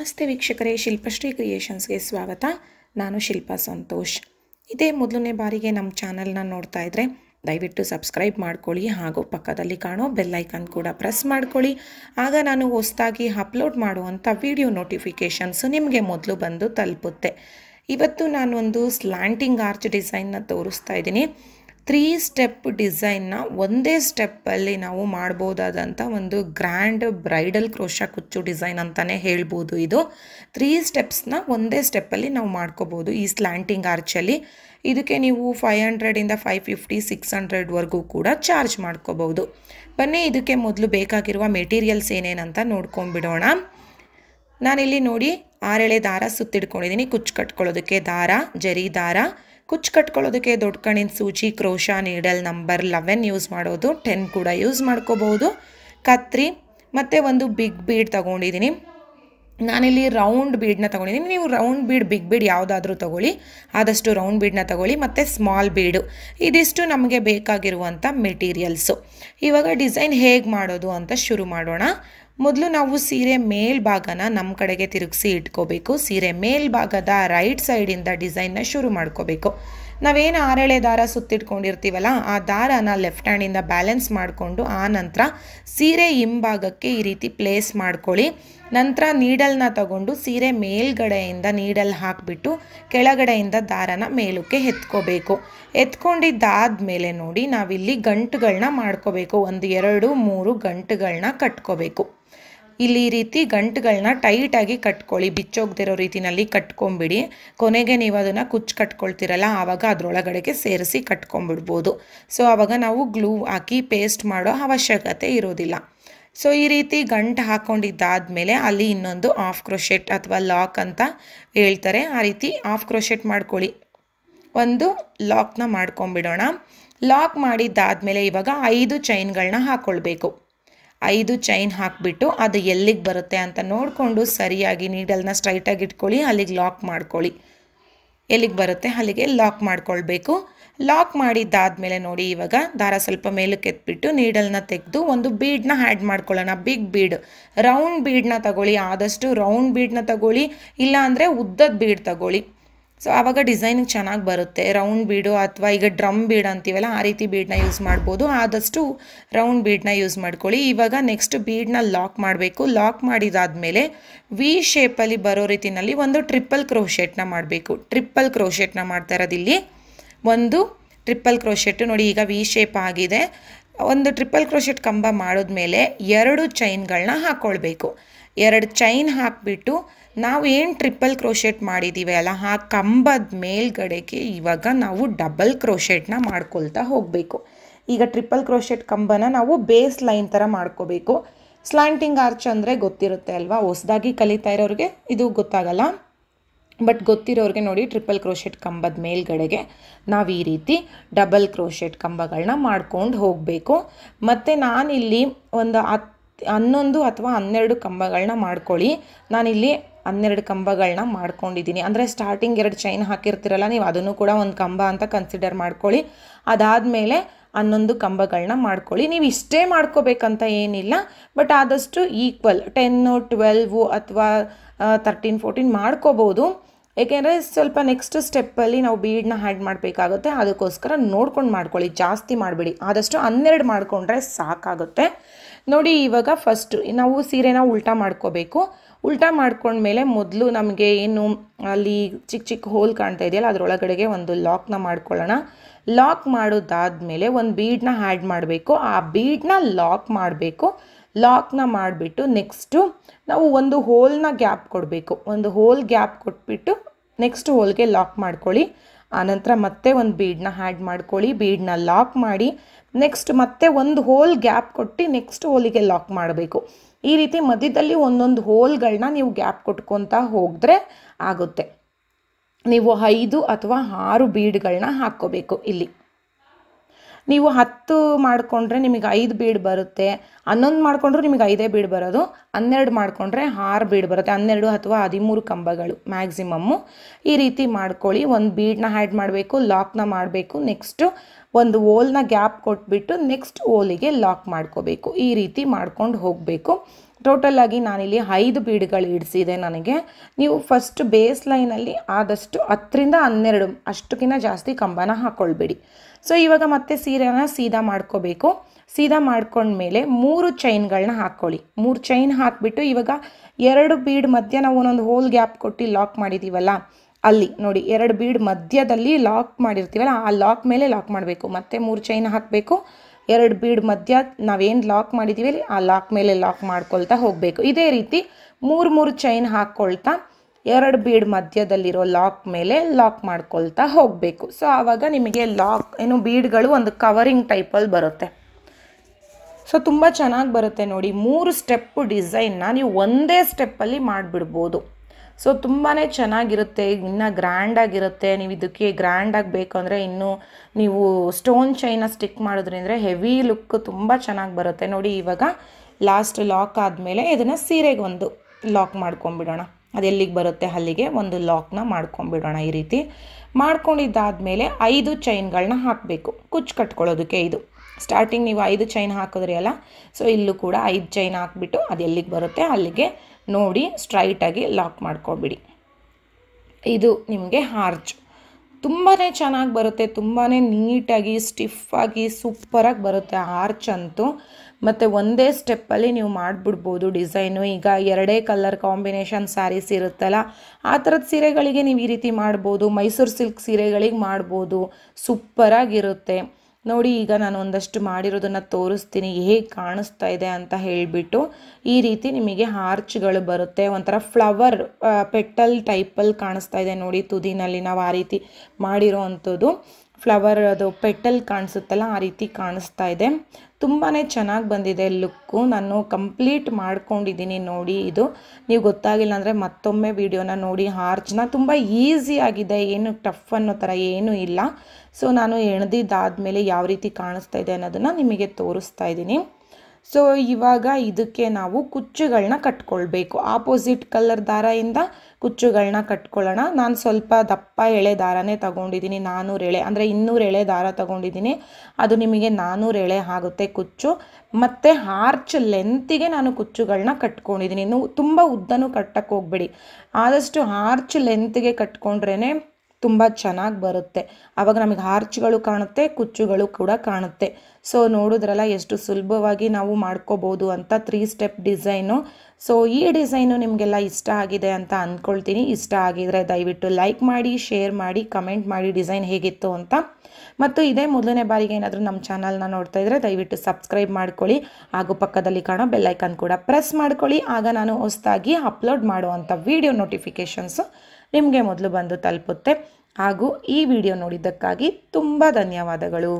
ನಮಸ್ತೆ ವೀಕ್ಷಕರೇ ಶಿಲ್ಪಶ್ರೀ ಕ್ರಿಯೇಷನ್ಸ್ಗೆ ಸ್ವಾಗತ ನಾನು ಶಿಲ್ಪಾ ಸಂತೋಷ್ ಇದೇ ಮೊದಲನೇ ಬಾರಿಗೆ ನಮ್ಮ ಚಾನಲ್ನ ನೋಡ್ತಾ ಇದ್ದರೆ ದಯವಿಟ್ಟು ಸಬ್ಸ್ಕ್ರೈಬ್ ಮಾಡ್ಕೊಳ್ಳಿ ಹಾಗೂ ಪಕ್ಕದಲ್ಲಿ ಕಾಣೋ ಬೆಲ್ಲೈಕನ್ ಕೂಡ ಪ್ರೆಸ್ ಮಾಡ್ಕೊಳ್ಳಿ ಆಗ ನಾನು ಹೊಸದಾಗಿ ಅಪ್ಲೋಡ್ ಮಾಡುವಂಥ ವಿಡಿಯೋ ನೋಟಿಫಿಕೇಷನ್ಸು ನಿಮಗೆ ಮೊದಲು ಬಂದು ತಲುಪುತ್ತೆ ಇವತ್ತು ನಾನೊಂದು ಸ್ಲ್ಯಾಂಟಿಂಗ್ ಆರ್ಚ್ ಡಿಸೈನ್ನ ತೋರಿಸ್ತಾ ಇದ್ದೀನಿ ತ್ರೀ ಸ್ಟೆಪ್ ಡಿಸೈನ್ನ ಒಂದೇ ಸ್ಟೆಪ್ಪಲ್ಲಿ ನಾವು ಮಾಡ್ಬೋದಾದಂಥ ಒಂದು ಗ್ರ್ಯಾಂಡ್ ಬ್ರೈಡಲ್ ಕ್ರೋಶ ಕುಚ್ಚು ಡಿಸೈನ್ ಅಂತಲೇ ಹೇಳ್ಬೋದು ಇದು ತ್ರೀ ಸ್ಟೆಪ್ಸ್ನ ಒಂದೇ ಸ್ಟೆಪ್ಪಲ್ಲಿ ನಾವು ಮಾಡ್ಕೋಬೋದು ಈ ಸ್ಲ್ಯಾಂಟಿಂಗ್ ಆರ್ಚಲ್ಲಿ ಇದಕ್ಕೆ ನೀವು ಫೈವ್ ಹಂಡ್ರೆಡಿಂದ ಫೈವ್ ಫಿಫ್ಟಿ ಸಿಕ್ಸ್ ಹಂಡ್ರೆಡ್ವರೆಗೂ ಕೂಡ ಚಾರ್ಜ್ ಮಾಡ್ಕೋಬೋದು ಬನ್ನಿ ಇದಕ್ಕೆ ಮೊದಲು ಬೇಕಾಗಿರುವ ಮೆಟೀರಿಯಲ್ಸ್ ಏನೇನಂತ ನೋಡ್ಕೊಂಬಿಡೋಣ ನಾನಿಲ್ಲಿ ನೋಡಿ ಆರೆಳೆ ದಾರ ಸುತ್ತಿಡ್ಕೊಂಡಿದ್ದೀನಿ ಕುಚ್ಚು ಕಟ್ಕೊಳ್ಳೋದಕ್ಕೆ ದಾರ ಜರಿ ದಾರ ಕುಚ್ಚು ಕಟ್ಕೊಳ್ಳೋದಕ್ಕೆ ದೊಡ್ಡ ಕಣ್ಣಿನ ಸೂಚಿ crochet needle number eleven use ಮಾಡೋದು ಟೆನ್ ಕೂಡ ಯೂಸ್ ಮಾಡ್ಕೋಬಹುದು ಕತ್ರಿ ಮತ್ತು ಒಂದು ಬಿಗ್ ಬೀಡ್ ತಗೊಂಡಿದ್ದೀನಿ ನಾನಿಲ್ಲಿ ರೌಂಡ್ ಬೀಡ್ನ ತೊಗೊಂಡಿದ್ದೀನಿ ನೀವು ರೌಂಡ್ ಬೀಡ್ ಬಿಗ್ ಬೀಡ್ ಯಾವುದಾದ್ರೂ ತೊಗೊಳ್ಳಿ ಆದಷ್ಟು ರೌಂಡ್ ಬೀಡ್ನ ತೊಗೊಳ್ಳಿ ಮತ್ತು ಸ್ಮಾಲ್ ಬೀಡು ಇದಿಷ್ಟು ನಮಗೆ ಬೇಕಾಗಿರುವಂಥ ಮೆಟೀರಿಯಲ್ಸು ಇವಾಗ ಡಿಸೈನ್ ಹೇಗೆ ಮಾಡೋದು ಅಂತ ಶುರು ಮಾಡೋಣ ಮೊದಲು ನಾವು ಸೀರೆ ಮೇಲ್ಭಾಗನ ನಮ್ಮ ಕಡೆಗೆ ತಿರುಗಿಸಿ ಇಟ್ಕೋಬೇಕು ಸೀರೆ ಮೇಲ್ಭಾಗದ ರೈಟ್ ಸೈಡಿಂದ ಡಿಸೈನ್ನ ಶುರು ಮಾಡ್ಕೋಬೇಕು ನಾವೇನು ಆರೇಳೆ ದಾರ ಸುತ್ತಿಟ್ಕೊಂಡಿರ್ತೀವಲ್ಲ ಆ ದಾರನ ಲೆಫ್ಟ್ ಹ್ಯಾಂಡಿಂದ ಬ್ಯಾಲೆನ್ಸ್ ಮಾಡಿಕೊಂಡು ಆ ನಂತರ ಸೀರೆ ಹಿಂಭಾಗಕ್ಕೆ ಈ ರೀತಿ ಪ್ಲೇಸ್ ಮಾಡ್ಕೊಳ್ಳಿ ನಂತರ ನೀಡಲ್ನ ತಗೊಂಡು ಸೀರೆ ಮೇಲ್ಗಡೆಯಿಂದ ನೀಡಲ್ ಹಾಕಿಬಿಟ್ಟು ಕೆಳಗಡೆಯಿಂದ ದಾರನ ಮೇಲಕ್ಕೆ ಎತ್ಕೋಬೇಕು ಮೇಲೆ ನೋಡಿ ನಾವಿಲ್ಲಿ ಗಂಟುಗಳನ್ನ ಮಾಡ್ಕೋಬೇಕು ಒಂದು ಎರಡು ಮೂರು ಗಂಟುಗಳನ್ನ ಕಟ್ಕೋಬೇಕು ಇಲ್ಲಿ ಈ ರೀತಿ ಗಂಟುಗಳನ್ನ ಟೈಟಾಗಿ ಕಟ್ಕೊಳ್ಳಿ ಬಿಚ್ಚೋಗ್ದಿರೋ ರೀತಿಯಲ್ಲಿ ಕಟ್ಕೊಂಬಿಡಿ ಕೊನೆಗೆ ನೀವು ಅದನ್ನು ಕುಚ್ಚು ಕಟ್ಕೊಳ್ತಿರಲ್ಲ ಆವಾಗ ಅದರೊಳಗಡೆಗೆ ಸೇರಿಸಿ ಕಟ್ಕೊಂಬಿಡ್ಬೋದು ಸೊ ಆವಾಗ ನಾವು ಗ್ಲೂ ಹಾಕಿ ಪೇಸ್ಟ್ ಮಾಡೋ ಅವಶ್ಯಕತೆ ಇರೋದಿಲ್ಲ ಸೊ ಈ ರೀತಿ ಗಂಟು ಹಾಕ್ಕೊಂಡಿದ್ದಾದಮೇಲೆ ಅಲ್ಲಿ ಇನ್ನೊಂದು ಆಫ್ ಕ್ರೋಶೆಟ್ ಅಥವಾ ಲಾಕ್ ಅಂತ ಹೇಳ್ತಾರೆ ಆ ರೀತಿ ಆಫ್ ಕ್ರೋಶೆಟ್ ಮಾಡ್ಕೊಳ್ಳಿ ಒಂದು ಲಾಕ್ನ ಮಾಡ್ಕೊಂಬಿಡೋಣ ಲಾಕ್ ಮಾಡಿದ್ದಾದಮೇಲೆ ಇವಾಗ ಐದು ಚೈನ್ಗಳನ್ನ ಹಾಕ್ಕೊಳ್ಬೇಕು ಐದು ಚೈನ್ ಹಾಕಿಬಿಟ್ಟು ಅದು ಎಲ್ಲಿಗೆ ಬರುತ್ತೆ ಅಂತ ನೋಡಿಕೊಂಡು ಸರಿಯಾಗಿ ನೀಡಲ್ನ ಸ್ಟ್ರೈಟಾಗಿ ಇಟ್ಕೊಳ್ಳಿ ಅಲ್ಲಿಗೆ ಲಾಕ್ ಮಾಡ್ಕೊಳ್ಳಿ ಎಲ್ಲಿಗೆ ಬರುತ್ತೆ ಅಲ್ಲಿಗೆ ಲಾಕ್ ಮಾಡ್ಕೊಳ್ಬೇಕು ಲಾಕ್ ಮಾಡಿದ್ದಾದಮೇಲೆ ನೋಡಿ ಇವಾಗ ದಾರ ಸ್ವಲ್ಪ ಮೇಲಕ್ಕೆ ಎತ್ಬಿಟ್ಟು ನೀಡಲ್ನ ತೆಗೆದು ಒಂದು ಬೀಡನ್ನ ಆ್ಯಡ್ ಮಾಡ್ಕೊಳ್ಳೋಣ ಬಿಗ್ ಬೀಡ್ ರೌಂಡ್ ಬೀಡನ್ನ ತಗೊಳ್ಳಿ ಆದಷ್ಟು ರೌಂಡ್ ಬೀಡನ್ನ ತಗೊಳ್ಳಿ ಇಲ್ಲಾಂದರೆ ಉದ್ದದ ಬೀಡ್ ತಗೊಳ್ಳಿ ಸೊ ಆವಾಗ ಡಿಸೈನಿಂಗ್ ಚೆನ್ನಾಗಿ ಬರುತ್ತೆ ರೌಂಡ್ ಬೀಡು ಅಥವಾ ಈಗ ಡ್ರಮ್ ಬೀಡ್ ಅಂತೀವಲ್ಲ ಆ ರೀತಿ ಬೀಡನ್ನ ಯೂಸ್ ಮಾಡ್ಬೋದು ಆದಷ್ಟು ರೌಂಡ್ ಬೀಡನ್ನ ಯೂಸ್ ಮಾಡ್ಕೊಳ್ಳಿ ಇವಾಗ ನೆಕ್ಸ್ಟ್ ಬೀಡನ್ನ ಲಾಕ್ ಮಾಡಬೇಕು ಲಾಕ್ ಮಾಡಿದಾದಮೇಲೆ ವಿ ಶೇಪಲ್ಲಿ ಬರೋ ರೀತಿನಲ್ಲಿ ಒಂದು ಟ್ರಿಪ್ಪಲ್ ಕ್ರೋಶೆಟ್ನ ಮಾಡಬೇಕು ಟ್ರಿಪ್ಪಲ್ ಕ್ರೋಶೆಟ್ನ ಮಾಡ್ತಾ ಇರೋದಿಲ್ಲಿ ಒಂದು ಟ್ರಿಪ್ಪಲ್ ಕ್ರೋಶೆಟ್ ನೋಡಿ ಈಗ ವಿ ಶೇಪ್ ಆಗಿದೆ ಒಂದು ಟ್ರಿಪ್ಪಲ್ ಕ್ರೋಶೆಟ್ ಕಂಬ ಮಾಡಿದ್ಮೇಲೆ ಎರಡು ಚೈನ್ಗಳನ್ನ ಹಾಕ್ಕೊಳ್ಬೇಕು ಎರಡು ಚೈನ್ ಹಾಕಿಬಿಟ್ಟು ನಾವು ಏನು ಟ್ರಿಪಲ್ ಕ್ರೋಶೆಟ್ ಮಾಡಿದ್ದೀವಿ ಅಲ್ಲ ಆ ಕಂಬದ ಮೇಲ್ಗಡೆಗೆ ಇವಾಗ ನಾವು ಡಬಲ್ ಕ್ರೋಶೆಟ್ನ ಮಾಡ್ಕೊಳ್ತಾ ಹೋಗಬೇಕು ಈಗ ಟ್ರಿಪಲ್ ಕ್ರೋಶೆಟ್ ಕಂಬನ ನಾವು ಬೇಸ್ ಲೈನ್ ಥರ ಮಾಡ್ಕೋಬೇಕು ಸ್ಲ್ಯಾಂಟಿಂಗ್ ಆರ್ಚ್ ಅಂದರೆ ಗೊತ್ತಿರುತ್ತೆ ಅಲ್ವಾ ಹೊಸ್ದಾಗಿ ಕಲಿತಾ ಇರೋರಿಗೆ ಇದು ಗೊತ್ತಾಗಲ್ಲ ಬಟ್ ಗೊತ್ತಿರೋರಿಗೆ ನೋಡಿ ಟ್ರಿಪಲ್ ಕ್ರೋಶೆಟ್ ಕಂಬದ ಮೇಲ್ಗಡೆಗೆ ನಾವು ಈ ರೀತಿ ಡಬಲ್ ಕ್ರೋಶೆಟ್ ಕಂಬಗಳನ್ನ ಮಾಡ್ಕೊಂಡು ಹೋಗಬೇಕು ಮತ್ತು ನಾನಿಲ್ಲಿ ಒಂದು ಹತ್ತು ಹನ್ನೊಂದು ಅಥವಾ ಹನ್ನೆರಡು ಕಂಬಗಳನ್ನ ಮಾಡ್ಕೊಳ್ಳಿ ನಾನಿಲ್ಲಿ ಹನ್ನೆರಡು ಕಂಬಗಳನ್ನ ಮಾಡ್ಕೊಂಡಿದ್ದೀನಿ ಅಂದರೆ ಸ್ಟಾರ್ಟಿಂಗ್ ಎರಡು ಚೈನ್ ಹಾಕಿರ್ತೀರಲ್ಲ ನೀವು ಅದನ್ನು ಕೂಡ ಒಂದು ಕಂಬ ಅಂತ ಕನ್ಸಿಡರ್ ಮಾಡ್ಕೊಳ್ಳಿ ಅದಾದಮೇಲೆ ಹನ್ನೊಂದು ಕಂಬಗಳನ್ನ ಮಾಡ್ಕೊಳ್ಳಿ ನೀವು ಇಷ್ಟೇ ಮಾಡ್ಕೋಬೇಕಂತ ಏನಿಲ್ಲ ಬಟ್ ಆದಷ್ಟು ಈಕ್ವಲ್ ಟೆನ್ನು ಟ್ವೆಲ್ವು ಅಥವಾ ತರ್ಟೀನ್ ಫೋರ್ಟೀನ್ ಮಾಡ್ಕೋಬೋದು ಏಕೆಂದರೆ ಸ್ವಲ್ಪ ನೆಕ್ಸ್ಟ್ ಸ್ಟೆಪ್ಪಲ್ಲಿ ನಾವು ಬೀಡನ್ನ ಹ್ಯಾಡ್ ಮಾಡಬೇಕಾಗುತ್ತೆ ಅದಕ್ಕೋಸ್ಕರ ನೋಡ್ಕೊಂಡು ಮಾಡ್ಕೊಳ್ಳಿ ಜಾಸ್ತಿ ಮಾಡಬೇಡಿ ಆದಷ್ಟು ಹನ್ನೆರಡು ಮಾಡಿಕೊಂಡ್ರೆ ಸಾಕಾಗುತ್ತೆ ನೋಡಿ ಇವಾಗ ಫಸ್ಟು ನಾವು ಸೀರೆನ ಉಲ್ಟಾ ಮಾಡ್ಕೋಬೇಕು ಉಲ್ಟಾ ಮಾಡ್ಕೊಂಡ್ಮೇಲೆ ಮೊದಲು ನಮಗೆ ಏನು ಅಲ್ಲಿ ಚಿಕ್ಕ ಚಿಕ್ಕ ಹೋಲ್ ಕಾಣ್ತಾ ಇದೆಯಲ್ಲ ಅದರೊಳಗಡೆಗೆ ಒಂದು ಲಾಕ್ನ ಮಾಡ್ಕೊಳ್ಳೋಣ ಲಾಕ್ ಮೇಲೆ ಒಂದು ಬೀಡನ್ನ ಆ್ಯಡ್ ಮಾಡಬೇಕು ಆ ಬೀಡನ್ನ ಲಾಕ್ ಮಾಡಬೇಕು ಲಾಕ್ನ ಮಾಡಿಬಿಟ್ಟು ನೆಕ್ಸ್ಟು ನಾವು ಒಂದು ಹೋಲ್ನ ಗ್ಯಾಪ್ ಕೊಡಬೇಕು ಒಂದು ಹೋಲ್ ಗ್ಯಾಪ್ ಕೊಟ್ಬಿಟ್ಟು ನೆಕ್ಸ್ಟ್ ಹೋಲ್ಗೆ ಲಾಕ್ ಮಾಡ್ಕೊಳ್ಳಿ ಆನಂತರ ಮತ್ತೆ ಒಂದು ಬೀಡನ್ನ ಹ್ಯಾಡ್ ಮಾಡ್ಕೊಳ್ಳಿ ಬೀಡನ್ನ ಲಾಕ್ ಮಾಡಿ ನೆಕ್ಸ್ಟ್ ಮತ್ತೆ ಒಂದು ಹೋಲ್ ಗ್ಯಾಪ್ ಕೊಟ್ಟು ನೆಕ್ಸ್ಟ್ ಹೋಲಿಗೆ ಲಾಕ್ ಮಾಡಬೇಕು ಈ ರೀತಿ ಮಧ್ಯದಲ್ಲಿ ಒಂದೊಂದು ಹೋಲ್ಗಳನ್ನ ನೀವು ಗ್ಯಾಪ್ ಕೊಟ್ಕೊತಾ ಹೋದರೆ ಆಗುತ್ತೆ ನೀವು ಐದು ಅಥವಾ ಆರು ಬೀಡ್ಗಳನ್ನ ಹಾಕ್ಕೋಬೇಕು ಇಲ್ಲಿ ನೀವು ಹತ್ತು ಮಾಡಿಕೊಂಡ್ರೆ ನಿಮಗೆ ಐದು ಬೀಡ್ ಬರುತ್ತೆ ಹನ್ನೊಂದು ಮಾಡಿಕೊಂಡ್ರೆ ನಿಮಗೆ ಐದೇ ಬೀಡ್ ಬರೋದು ಹನ್ನೆರಡು ಮಾಡಿಕೊಂಡ್ರೆ ಆರು ಬೀಡ್ ಬರುತ್ತೆ ಹನ್ನೆರಡು ಅಥವಾ ಹದಿಮೂರು ಕಂಬಗಳು ಮ್ಯಾಕ್ಸಿಮಮ್ಮು ಈ ರೀತಿ ಮಾಡ್ಕೊಳ್ಳಿ ಒಂದು ಬೀಡನ್ನ ಹ್ಯಾಡ್ ಮಾಡಬೇಕು ಲಾಕ್ನ ಮಾಡಬೇಕು ನೆಕ್ಸ್ಟು ಒಂದು ಓಲ್ನ ಗ್ಯಾಪ್ ಕೊಟ್ಬಿಟ್ಟು ನೆಕ್ಸ್ಟ್ ಓಲಿಗೆ ಲಾಕ್ ಮಾಡ್ಕೋಬೇಕು ಈ ರೀತಿ ಮಾಡ್ಕೊಂಡು ಹೋಗಬೇಕು ಟೋಟಲಾಗಿ ನಾನಿಲ್ಲಿ ಐದು ಬೀಡ್ಗಳು ಇಡಿಸಿದೆ ನನಗೆ ನೀವು ಫಸ್ಟ್ ಬೇಸ್ ಲೈನಲ್ಲಿ ಆದಷ್ಟು ಹತ್ತರಿಂದ ಹನ್ನೆರಡು ಅಷ್ಟಕ್ಕಿಂತ ಜಾಸ್ತಿ ಕಂಬನ ಹಾಕ್ಕೊಳ್ಬೇಡಿ ಸೊ ಇವಾಗ ಮತ್ತೆ ಸೀರೆನ ಸೀದಾ ಮಾಡ್ಕೋಬೇಕು ಸೀದಾ ಮಾಡ್ಕೊಂಡ್ಮೇಲೆ ಮೂರು ಚೈನ್ಗಳನ್ನ ಹಾಕ್ಕೊಳ್ಳಿ ಮೂರು ಚೈನ್ ಹಾಕಿಬಿಟ್ಟು ಇವಾಗ ಎರಡು ಬೀಡ್ ಮಧ್ಯ ನಾವು ಒಂದೊಂದು ಹೋಲ್ ಗ್ಯಾಪ್ ಕೊಟ್ಟು ಲಾಕ್ ಮಾಡಿದ್ದೀವಲ್ಲ ಅಲ್ಲಿ ನೋಡಿ ಎರಡು ಬೀಡ್ ಮಧ್ಯದಲ್ಲಿ ಲಾಕ್ ಮಾಡಿರ್ತೀವಲ್ಲ ಆ ಲಾಕ್ ಮೇಲೆ ಲಾಕ್ ಮಾಡಬೇಕು ಮತ್ತೆ ಮೂರು ಚೈನ್ ಹಾಕಬೇಕು ಎರಡು ಬೀಡ್ ಮಧ್ಯ ನಾವೇನು ಲಾಕ್ ಮಾಡಿದ್ದೀವಿ ಆ ಲಾಕ್ ಮೇಲೆ ಲಾಕ್ ಮಾಡ್ಕೊಳ್ತಾ ಹೋಗಬೇಕು ಇದೇ ರೀತಿ ಮೂರು ಮೂರು ಚೈನ್ ಹಾಕ್ಕೊಳ್ತಾ ಎರಡು ಬೀಡ್ ಮಧ್ಯದಲ್ಲಿರೋ ಲಾಕ್ ಮೇಲೆ ಲಾಕ್ ಮಾಡ್ಕೊಳ್ತಾ ಹೋಗಬೇಕು ಸೊ ಆವಾಗ ನಿಮಗೆ ಲಾಕ್ ಏನು ಬೀಡ್ಗಳು ಒಂದು ಕವರಿಂಗ್ ಟೈಪಲ್ಲಿ ಬರುತ್ತೆ ಸೊ ತುಂಬ ಚೆನ್ನಾಗಿ ಬರುತ್ತೆ ನೋಡಿ ಮೂರು ಸ್ಟೆಪ್ಪು ಡಿಸೈನ್ನ ನೀವು ಒಂದೇ ಸ್ಟೆಪ್ಪಲ್ಲಿ ಮಾಡಿಬಿಡ್ಬೋದು ಸೊ ತುಂಬಾ ಚೆನ್ನಾಗಿರುತ್ತೆ ಇನ್ನು ಗ್ರ್ಯಾಂಡಾಗಿರುತ್ತೆ ನೀವು ಇದಕ್ಕೆ ಗ್ರ್ಯಾಂಡಾಗಿ ಅಂದರೆ ಇನ್ನೂ ನೀವು ಸ್ಟೋನ್ ಚೈನ ಸ್ಟಿಕ್ ಮಾಡಿದ್ರಿಂದ ಹೆವಿ ಲುಕ್ ತುಂಬ ಚೆನ್ನಾಗಿ ಬರುತ್ತೆ ನೋಡಿ ಇವಾಗ ಲಾಸ್ಟ್ ಲಾಕ್ ಆದಮೇಲೆ ಇದನ್ನು ಸೀರೆಗೆ ಒಂದು ಲಾಕ್ ಮಾಡ್ಕೊಂಬಿಡೋಣ ಅದೆಲ್ಲಿಗೆ ಬರುತ್ತೆ ಅಲ್ಲಿಗೆ ಒಂದು ಲಾಕ್ನ ಮಾಡ್ಕೊಂಡ್ಬಿಡೋಣ ಈ ರೀತಿ ಮಾಡ್ಕೊಂಡಿದ್ದಾದಮೇಲೆ ಐದು ಚೈನ್ಗಳನ್ನ ಹಾಕಬೇಕು ಕುಚ್ಚು ಕಟ್ಕೊಳ್ಳೋದಕ್ಕೆ ಇದು ಸ್ಟಾರ್ಟಿಂಗ್ ನೀವು ಐದು ಚೈನ್ ಹಾಕಿದ್ರಿ ಅಲ್ಲ ಸೊ ಇಲ್ಲೂ ಕೂಡ ಐದು ಚೈನ್ ಹಾಕಿಬಿಟ್ಟು ಅದು ಎಲ್ಲಿಗೆ ಬರುತ್ತೆ ಅಲ್ಲಿಗೆ ನೋಡಿ ಸ್ಟ್ರೈಟಾಗಿ ಲಾಕ್ ಮಾಡ್ಕೊಬಿಡಿ ಇದು ನಿಮಗೆ ಹಾರ್ಚ್ ತುಂಬಾ ಚೆನ್ನಾಗಿ ಬರುತ್ತೆ ತುಂಬಾ ನೀಟಾಗಿ ಸ್ಟಿಫಾಗಿ ಸೂಪರಾಗಿ ಬರುತ್ತೆ ಆರ್ಚ್ ಅಂತೂ ಮತ್ತು ಒಂದೇ ಸ್ಟೆಪ್ಪಲ್ಲಿ ನೀವು ಮಾಡಿಬಿಡ್ಬೋದು ಡಿಸೈನು ಈಗ ಎರಡೇ ಕಲರ್ ಕಾಂಬಿನೇಷನ್ ಸ್ಯಾರೀಸ್ ಇರುತ್ತಲ್ಲ ಆ ಥರದ ಸೀರೆಗಳಿಗೆ ನೀವು ಈ ರೀತಿ ಮಾಡ್ಬೋದು ಮೈಸೂರು ಸಿಲ್ಕ್ ಸೀರೆಗಳಿಗೆ ಮಾಡ್ಬೋದು ಸೂಪರಾಗಿರುತ್ತೆ ನೋಡಿ ಈಗ ನಾನು ಒಂದಷ್ಟು ಮಾಡಿರೋದನ್ನು ತೋರಿಸ್ತೀನಿ ಹೇಗೆ ಕಾಣಿಸ್ತಾ ಇದೆ ಅಂತ ಹೇಳಿಬಿಟ್ಟು ಈ ರೀತಿ ನಿಮಗೆ ಹಾರ್ಚ್ಗಳು ಬರುತ್ತೆ ಒಂಥರ ಫ್ಲವರ್ ಪೆಟಲ್ ಟೈಪಲ್ಲಿ ಕಾಣಿಸ್ತಾ ಇದೆ ನೋಡಿ ತುದಿನಲ್ಲಿ ನಾವು ಆ ರೀತಿ ಮಾಡಿರೋ ಅಂಥದ್ದು ಫ್ಲವರ್ ಅದು ಪೆಟಲ್ ಕಾಣಿಸುತ್ತಲ್ಲ ಆ ರೀತಿ ಕಾಣಿಸ್ತಾ ಇದೆ ತುಂಬಾ ಚೆನ್ನಾಗಿ ಬಂದಿದೆ ಲುಕ್ಕು ನಾನು ಕಂಪ್ಲೀಟ್ ಮಾಡ್ಕೊಂಡಿದ್ದೀನಿ ನೋಡಿ ಇದು ನೀವು ಗೊತ್ತಾಗಿಲ್ಲ ಅಂದರೆ ಮತ್ತೊಮ್ಮೆ ವಿಡಿಯೋನ ನೋಡಿ ಹಾರ್ಜ್ನ ತುಂಬ ಆಗಿದೆ ಏನು ಟಫ್ ಅನ್ನೋ ಥರ ಏನೂ ಇಲ್ಲ ಸೊ ನಾನು ಮೇಲೆ ಯಾವ ರೀತಿ ಕಾಣಿಸ್ತಾ ಇದೆ ಅನ್ನೋದನ್ನು ನಿಮಗೆ ತೋರಿಸ್ತಾ ಇದ್ದೀನಿ ಸೊ ಇವಾಗ ಇದಕ್ಕೆ ನಾವು ಕುಚ್ಚುಗಳನ್ನ ಕಟ್ಕೊಳ್ಬೇಕು ಆಪೋಸಿಟ್ ಕಲರ್ ಇಂದ ಕುಚ್ಚುಗಳನ್ನ ಕಟ್ಕೊಳ್ಳೋಣ ನಾನು ಸ್ವಲ್ಪ ದಪ್ಪ ಎಳೆ ದಾರನೇ ತಗೊಂಡಿದ್ದೀನಿ ನಾನೂರು ಎಳೆ ಅಂದರೆ ಇನ್ನೂರು ಎಳೆ ದಾರ ತಗೊಂಡಿದ್ದೀನಿ ಅದು ನಿಮಗೆ ನಾನೂರು ಎಳೆ ಆಗುತ್ತೆ ಕುಚ್ಚು ಮತ್ತು ಹಾರ್ಚ್ ಲೆಂತಿಗೆ ನಾನು ಕುಚ್ಚುಗಳನ್ನ ಕಟ್ಕೊಂಡಿದ್ದೀನಿ ಇನ್ನು ತುಂಬ ಉದ್ದನೂ ಕಟ್ಟಕ್ಕೆ ಹೋಗ್ಬೇಡಿ ಆದಷ್ಟು ಹಾರ್ಚ್ ಲೆಂತ್ಗೆ ಕಟ್ಕೊಂಡ್ರೇ ತುಂಬ ಚೆನ್ನಾಗಿ ಬರುತ್ತೆ ಆವಾಗ ನಮಗೆ ಹಾರ್ಚ್ಗಳು ಕಾಣುತ್ತೆ ಕುಚ್ಚುಗಳು ಕೂಡ ಕಾಣುತ್ತೆ ಸೊ ನೋಡಿದ್ರಲ್ಲ ಎಷ್ಟು ಸುಲಭವಾಗಿ ನಾವು ಮಾಡ್ಕೋಬೋದು ಅಂತ ತ್ರೀ ಸ್ಟೆಪ್ ಡಿಸೈನು ಸೊ ಈ ಡಿಸೈನು ನಿಮಗೆಲ್ಲ ಇಷ್ಟ ಆಗಿದೆ ಅಂತ ಅಂದ್ಕೊಳ್ತೀನಿ ಇಷ್ಟ ಆಗಿದರೆ ದಯವಿಟ್ಟು ಲೈಕ್ ಮಾಡಿ ಶೇರ್ ಮಾಡಿ ಕಮೆಂಟ್ ಮಾಡಿ ಡಿಸೈನ್ ಹೇಗಿತ್ತು ಅಂತ ಮತ್ತು ಇದೇ ಮೊದಲನೇ ಬಾರಿಗೆ ಏನಾದರೂ ನಮ್ಮ ಚಾನಲ್ನ ನೋಡ್ತಾ ಇದ್ರೆ ದಯವಿಟ್ಟು ಸಬ್ಸ್ಕ್ರೈಬ್ ಮಾಡ್ಕೊಳ್ಳಿ ಹಾಗೂ ಪಕ್ಕದಲ್ಲಿ ಕಾಣೋ ಬೆಲ್ಲೈಕನ್ ಕೂಡ ಪ್ರೆಸ್ ಮಾಡ್ಕೊಳ್ಳಿ ಆಗ ನಾನು ಹೊಸದಾಗಿ ಅಪ್ಲೋಡ್ ಮಾಡುವಂಥ ವಿಡಿಯೋ ನೋಟಿಫಿಕೇಷನ್ಸು ನಿಮಗೆ ಮೊದಲು ಬಂದು ತಲುಪುತ್ತೆ ಹಾಗೂ ಈ ವಿಡಿಯೋ ನೋಡಿದ್ದಕ್ಕಾಗಿ ತುಂಬ ಧನ್ಯವಾದಗಳು